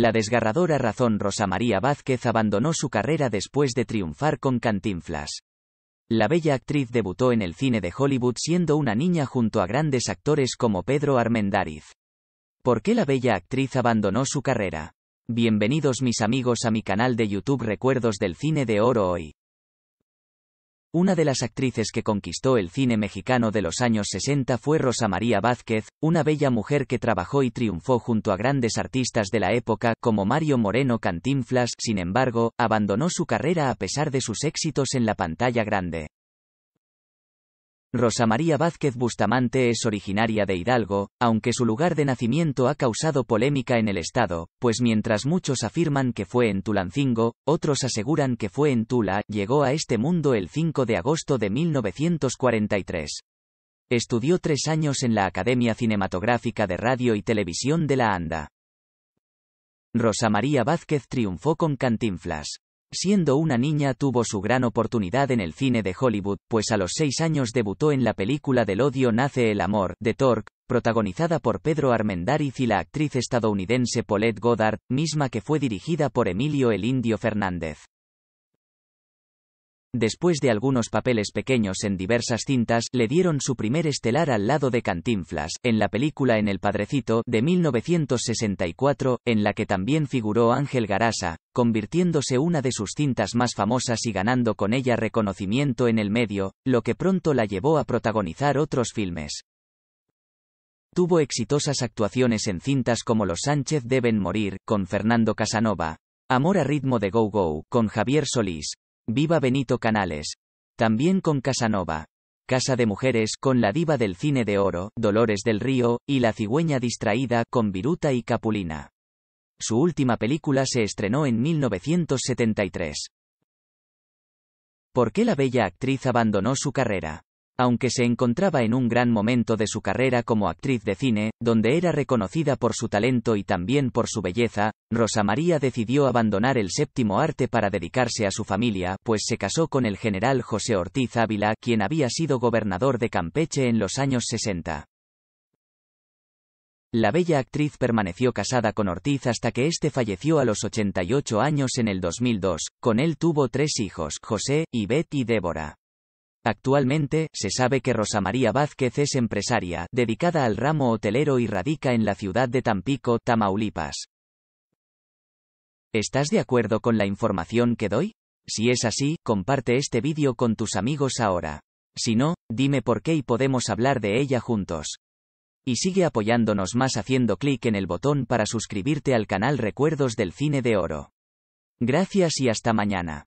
La desgarradora razón Rosa María Vázquez abandonó su carrera después de triunfar con Cantinflas. La bella actriz debutó en el cine de Hollywood siendo una niña junto a grandes actores como Pedro Armendáriz. ¿Por qué la bella actriz abandonó su carrera? Bienvenidos mis amigos a mi canal de YouTube Recuerdos del Cine de Oro hoy. Una de las actrices que conquistó el cine mexicano de los años 60 fue Rosa María Vázquez, una bella mujer que trabajó y triunfó junto a grandes artistas de la época como Mario Moreno Cantinflas, sin embargo, abandonó su carrera a pesar de sus éxitos en la pantalla grande. Rosa María Vázquez Bustamante es originaria de Hidalgo, aunque su lugar de nacimiento ha causado polémica en el Estado, pues mientras muchos afirman que fue en Tulancingo, otros aseguran que fue en Tula, llegó a este mundo el 5 de agosto de 1943. Estudió tres años en la Academia Cinematográfica de Radio y Televisión de la ANDA. Rosa María Vázquez triunfó con Cantinflas. Siendo una niña tuvo su gran oportunidad en el cine de Hollywood, pues a los seis años debutó en la película Del odio nace el amor, de Torque, protagonizada por Pedro Armendáriz y la actriz estadounidense Paulette Goddard, misma que fue dirigida por Emilio El Indio Fernández. Después de algunos papeles pequeños en diversas cintas, le dieron su primer estelar al lado de Cantinflas, en la película En el Padrecito, de 1964, en la que también figuró Ángel Garasa, convirtiéndose una de sus cintas más famosas y ganando con ella reconocimiento en el medio, lo que pronto la llevó a protagonizar otros filmes. Tuvo exitosas actuaciones en cintas como Los Sánchez deben morir, con Fernando Casanova, Amor a ritmo de Go Go, con Javier Solís, Viva Benito Canales. También con Casanova. Casa de Mujeres con la diva del cine de oro, Dolores del Río, y La cigüeña distraída con Viruta y Capulina. Su última película se estrenó en 1973. ¿Por qué la bella actriz abandonó su carrera? aunque se encontraba en un gran momento de su carrera como actriz de cine, donde era reconocida por su talento y también por su belleza, Rosa María decidió abandonar el séptimo arte para dedicarse a su familia, pues se casó con el general José Ortiz Ávila, quien había sido gobernador de Campeche en los años 60. La bella actriz permaneció casada con Ortiz hasta que éste falleció a los 88 años en el 2002, con él tuvo tres hijos, José, Ivette y Débora. Actualmente, se sabe que Rosa María Vázquez es empresaria, dedicada al ramo hotelero y radica en la ciudad de Tampico, Tamaulipas. ¿Estás de acuerdo con la información que doy? Si es así, comparte este vídeo con tus amigos ahora. Si no, dime por qué y podemos hablar de ella juntos. Y sigue apoyándonos más haciendo clic en el botón para suscribirte al canal Recuerdos del Cine de Oro. Gracias y hasta mañana.